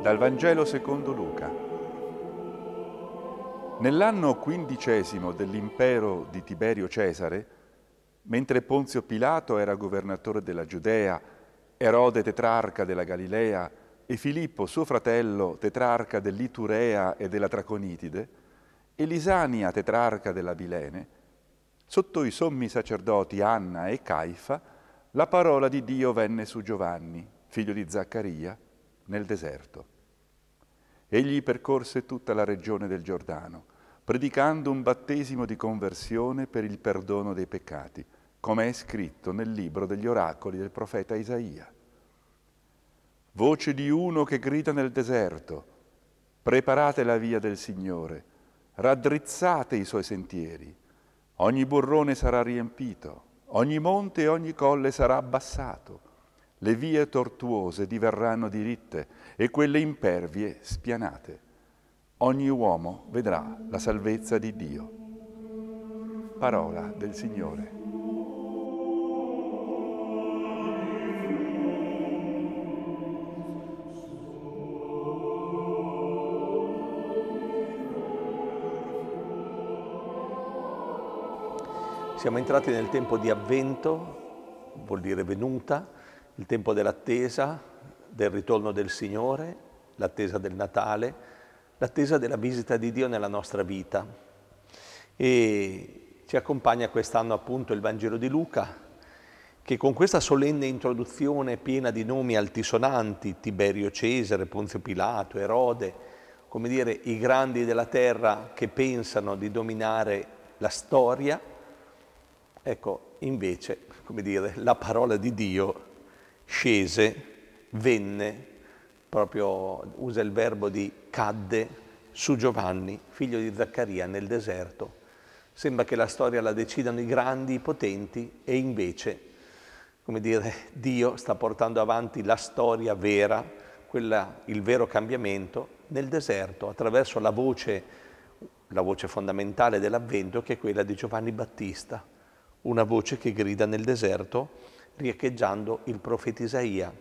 Dal Vangelo secondo Luca. Nell'anno quindicesimo dell'impero di Tiberio Cesare, mentre Ponzio Pilato era governatore della Giudea, Erode tetrarca della Galilea e Filippo suo fratello tetrarca dell'Iturea e della Traconitide, e Lisania tetrarca della Bilene, sotto i sommi sacerdoti Anna e Caifa, la parola di Dio venne su Giovanni, figlio di Zaccaria, nel deserto. Egli percorse tutta la regione del Giordano, predicando un battesimo di conversione per il perdono dei peccati, come è scritto nel libro degli oracoli del profeta Isaia. Voce di uno che grida nel deserto, preparate la via del Signore, raddrizzate i suoi sentieri, ogni burrone sarà riempito, ogni monte e ogni colle sarà abbassato, le vie tortuose diverranno diritte e quelle impervie spianate. Ogni uomo vedrà la salvezza di Dio. Parola del Signore. Siamo entrati nel tempo di avvento, vuol dire venuta, il tempo dell'attesa, del ritorno del Signore, l'attesa del Natale, l'attesa della visita di Dio nella nostra vita. E ci accompagna quest'anno appunto il Vangelo di Luca, che con questa solenne introduzione piena di nomi altisonanti, Tiberio Cesare, Ponzio Pilato, Erode, come dire, i grandi della terra che pensano di dominare la storia, ecco, invece, come dire, la parola di Dio scese, venne, proprio usa il verbo di cadde su Giovanni, figlio di Zaccaria, nel deserto. Sembra che la storia la decidano i grandi, i potenti e invece, come dire, Dio sta portando avanti la storia vera, quella, il vero cambiamento nel deserto attraverso la voce, la voce fondamentale dell'avvento che è quella di Giovanni Battista, una voce che grida nel deserto riecheggiando il profeta Isaia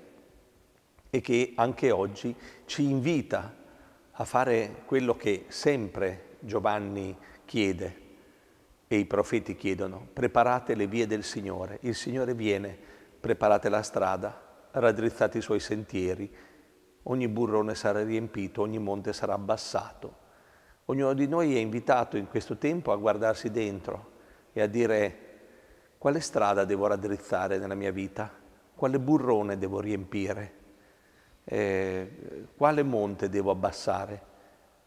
e che anche oggi ci invita a fare quello che sempre Giovanni chiede e i profeti chiedono, preparate le vie del Signore, il Signore viene, preparate la strada, raddrizzate i suoi sentieri, ogni burrone sarà riempito, ogni monte sarà abbassato. Ognuno di noi è invitato in questo tempo a guardarsi dentro e a dire quale strada devo raddrizzare nella mia vita, quale burrone devo riempire, eh, quale monte devo abbassare.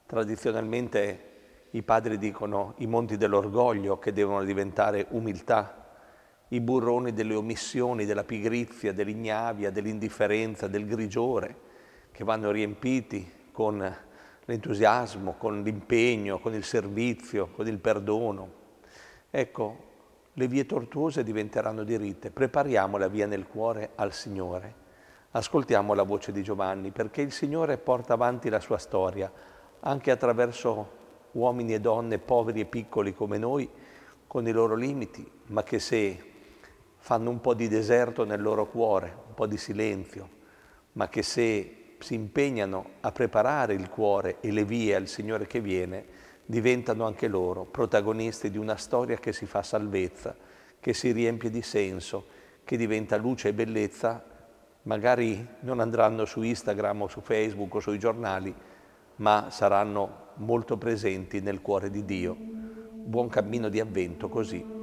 Tradizionalmente i padri dicono i monti dell'orgoglio che devono diventare umiltà, i burroni delle omissioni, della pigrizia, dell'ignavia, dell'indifferenza, del grigiore, che vanno riempiti con l'entusiasmo, con l'impegno, con il servizio, con il perdono. Ecco, le vie tortuose diventeranno diritte, prepariamo la via nel cuore al Signore. Ascoltiamo la voce di Giovanni, perché il Signore porta avanti la sua storia, anche attraverso uomini e donne poveri e piccoli come noi, con i loro limiti, ma che se fanno un po' di deserto nel loro cuore, un po' di silenzio, ma che se si impegnano a preparare il cuore e le vie al Signore che viene, diventano anche loro protagonisti di una storia che si fa salvezza, che si riempie di senso, che diventa luce e bellezza, magari non andranno su Instagram o su Facebook o sui giornali, ma saranno molto presenti nel cuore di Dio. Buon cammino di avvento così.